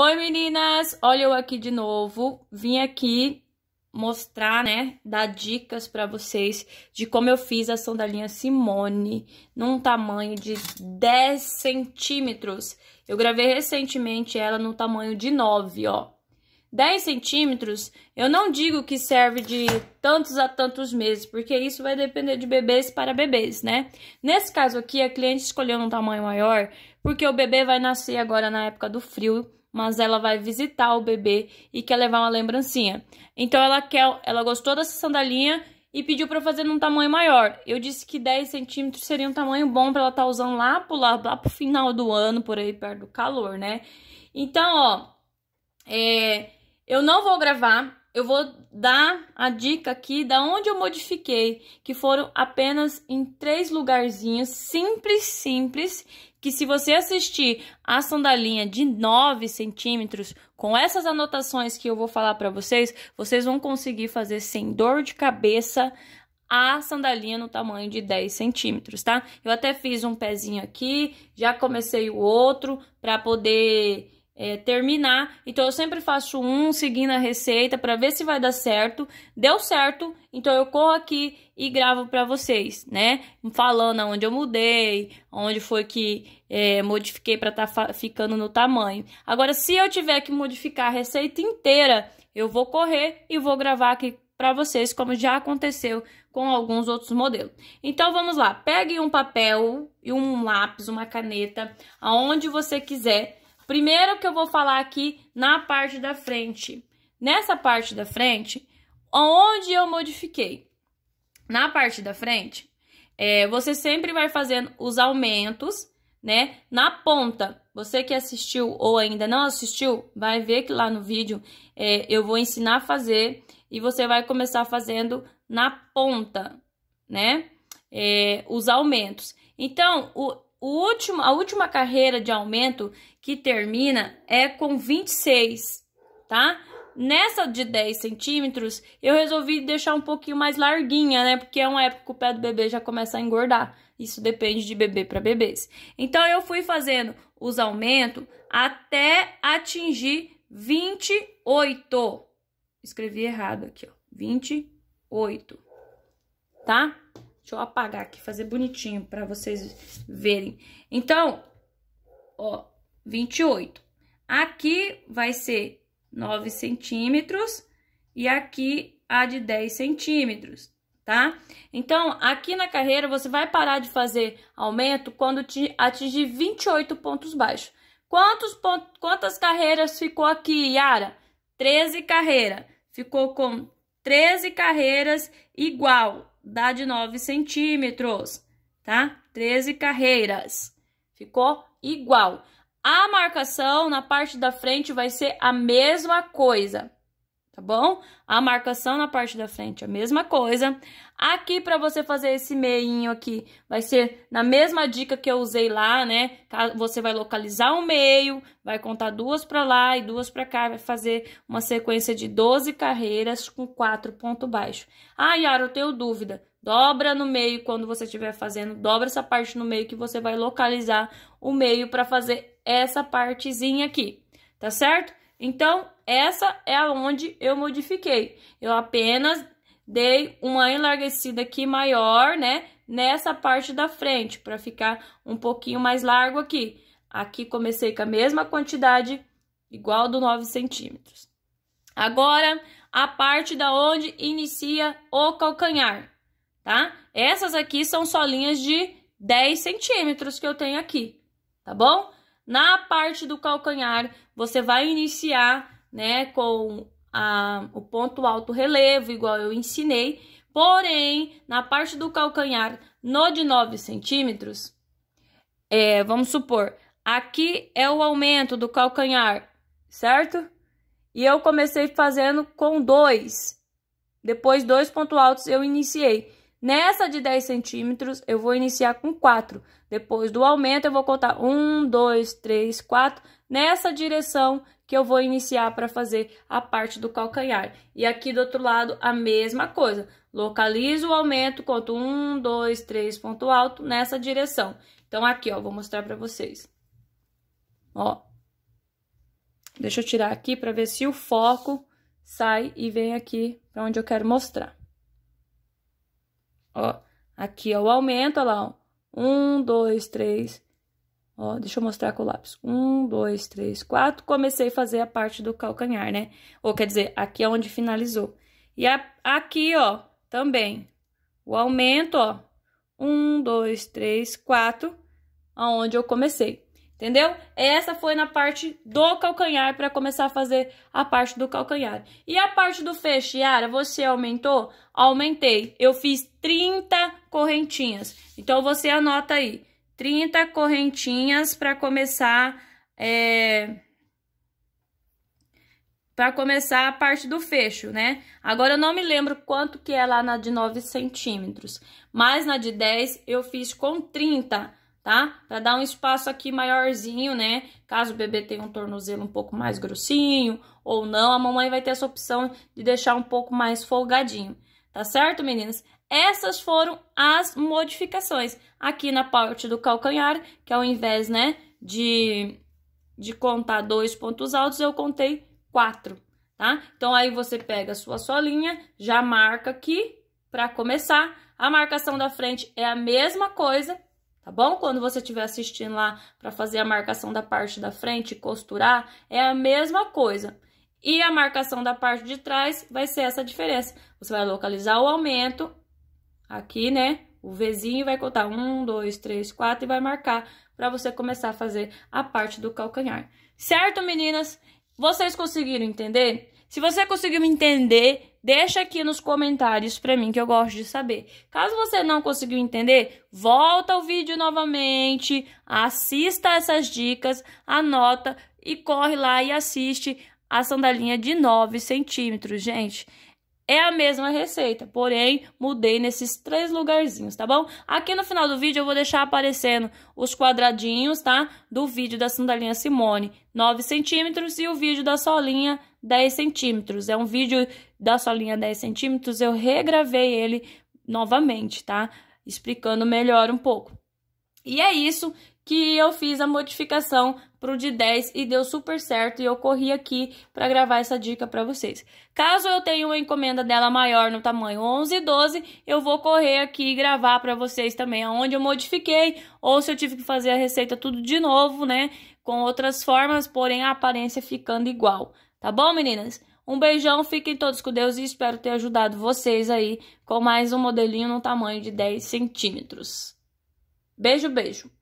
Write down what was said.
Oi meninas, olha eu aqui de novo. Vim aqui mostrar, né, dar dicas para vocês de como eu fiz a sandalinha Simone num tamanho de 10 centímetros. Eu gravei recentemente ela no tamanho de 9, ó. 10 centímetros, eu não digo que serve de tantos a tantos meses, porque isso vai depender de bebês para bebês, né? Nesse caso aqui, a cliente escolheu um tamanho maior, porque o bebê vai nascer agora na época do frio, mas ela vai visitar o bebê e quer levar uma lembrancinha. Então ela quer, ela gostou dessa sandalinha e pediu para fazer num tamanho maior. Eu disse que 10 centímetros seria um tamanho bom para ela estar tá usando lá pro, lá, lá pro final do ano, por aí perto do calor, né? Então, ó, é, eu não vou gravar eu vou dar a dica aqui da onde eu modifiquei, que foram apenas em três lugarzinhos, simples, simples, que se você assistir a sandalinha de 9 centímetros, com essas anotações que eu vou falar para vocês, vocês vão conseguir fazer sem dor de cabeça a sandalinha no tamanho de 10 centímetros, tá? Eu até fiz um pezinho aqui, já comecei o outro para poder é, terminar. Então eu sempre faço um seguindo a receita para ver se vai dar certo. Deu certo, então eu corro aqui e gravo para vocês, né? Falando onde eu mudei, onde foi que é, modifiquei para tá ficando no tamanho. Agora, se eu tiver que modificar a receita inteira, eu vou correr e vou gravar aqui para vocês, como já aconteceu com alguns outros modelos. Então vamos lá, pegue um papel e um lápis, uma caneta, aonde você quiser Primeiro que eu vou falar aqui na parte da frente. Nessa parte da frente, onde eu modifiquei? Na parte da frente, é, você sempre vai fazendo os aumentos, né? Na ponta, você que assistiu ou ainda não assistiu, vai ver que lá no vídeo é, eu vou ensinar a fazer e você vai começar fazendo na ponta, né? É, os aumentos. Então, o, último, a última carreira de aumento que termina é com 26, tá? Nessa de 10 centímetros, eu resolvi deixar um pouquinho mais larguinha, né? Porque é uma época que o pé do bebê já começa a engordar. Isso depende de bebê para bebês. Então, eu fui fazendo os aumentos até atingir 28. Escrevi errado aqui, ó. 28, tá? Deixa eu apagar aqui, fazer bonitinho para vocês verem. Então, ó, 28. Aqui vai ser 9 centímetros e aqui a de 10 centímetros, tá? Então, aqui na carreira, você vai parar de fazer aumento quando te atingir 28 pontos baixos. Quantos pontos, quantas carreiras ficou aqui, Yara? 13 carreiras. Ficou com 13 carreiras igual dá de 9 centímetros, tá? 13 carreiras. Ficou igual. A marcação na parte da frente vai ser a mesma coisa tá bom? A marcação na parte da frente, a mesma coisa. Aqui, para você fazer esse meinho aqui, vai ser na mesma dica que eu usei lá, né? Você vai localizar o um meio, vai contar duas para lá e duas para cá, vai fazer uma sequência de 12 carreiras com quatro pontos baixos. Ah, Yara, eu tenho dúvida. Dobra no meio quando você estiver fazendo, dobra essa parte no meio que você vai localizar o meio para fazer essa partezinha aqui, tá certo? Então, essa é onde eu modifiquei. Eu apenas dei uma enlarguecida aqui maior, né? Nessa parte da frente, para ficar um pouquinho mais largo aqui. Aqui comecei com a mesma quantidade, igual do 9 centímetros. Agora, a parte da onde inicia o calcanhar, tá? Essas aqui são só linhas de 10 centímetros que eu tenho aqui, tá bom? Na parte do calcanhar, você vai iniciar né, com a, o ponto alto relevo, igual eu ensinei. Porém, na parte do calcanhar, no de 9 centímetros, é, vamos supor, aqui é o aumento do calcanhar, certo? E eu comecei fazendo com 2. Depois, dois pontos altos eu iniciei. Nessa de 10 centímetros, eu vou iniciar com 4. Depois do aumento, eu vou contar 1, 2, 3, 4. Nessa direção, que eu vou iniciar para fazer a parte do calcanhar. E aqui do outro lado, a mesma coisa. Localizo o aumento, conto um, dois, três ponto alto nessa direção. Então, aqui, ó, vou mostrar para vocês. Ó. Deixa eu tirar aqui para ver se o foco sai e vem aqui para onde eu quero mostrar. Ó, aqui, ó, o aumento, ó lá, ó. Um, dois, três, Ó, deixa eu mostrar com o lápis. Um, dois, três, quatro. Comecei a fazer a parte do calcanhar, né? Ou quer dizer, aqui é onde finalizou. E a, aqui, ó, também. O aumento, ó. Um, dois, três, quatro. Aonde eu comecei. Entendeu? Essa foi na parte do calcanhar para começar a fazer a parte do calcanhar. E a parte do feixe, Yara, você aumentou? Aumentei. Eu fiz 30 correntinhas. Então, você anota aí. 30 correntinhas para começar é, para começar a parte do fecho, né? Agora eu não me lembro quanto que é lá na de 9 centímetros, mas na de 10 eu fiz com 30, tá? Para dar um espaço aqui maiorzinho, né? Caso o bebê tenha um tornozelo um pouco mais grossinho ou não, a mamãe vai ter essa opção de deixar um pouco mais folgadinho. Tá certo, meninas? Essas foram as modificações. Aqui na parte do calcanhar, que ao invés né, de, de contar dois pontos altos, eu contei quatro, tá? Então, aí você pega a sua solinha, já marca aqui para começar. A marcação da frente é a mesma coisa, tá bom? Quando você estiver assistindo lá para fazer a marcação da parte da frente costurar, é a mesma coisa. E a marcação da parte de trás vai ser essa diferença. Você vai localizar o aumento Aqui, né? O Vzinho vai contar um, dois, três, quatro e vai marcar para você começar a fazer a parte do calcanhar. Certo, meninas? Vocês conseguiram entender? Se você conseguiu entender, deixa aqui nos comentários para mim que eu gosto de saber. Caso você não conseguiu entender, volta ao vídeo novamente, assista essas dicas, anota e corre lá e assiste a sandalinha de 9 centímetros, gente. É a mesma receita, porém mudei nesses três lugarzinhos, tá bom? Aqui no final do vídeo eu vou deixar aparecendo os quadradinhos, tá? Do vídeo da sandalinha Simone, 9 centímetros, e o vídeo da solinha, 10 centímetros. É um vídeo da solinha 10 centímetros, eu regravei ele novamente, tá? Explicando melhor um pouco. E é isso que eu fiz a modificação pro de 10 e deu super certo e eu corri aqui para gravar essa dica para vocês. Caso eu tenha uma encomenda dela maior no tamanho 11 e 12, eu vou correr aqui e gravar para vocês também aonde eu modifiquei ou se eu tive que fazer a receita tudo de novo, né, com outras formas, porém a aparência ficando igual. Tá bom, meninas? Um beijão, fiquem todos com Deus e espero ter ajudado vocês aí com mais um modelinho no tamanho de 10 centímetros. Beijo, beijo!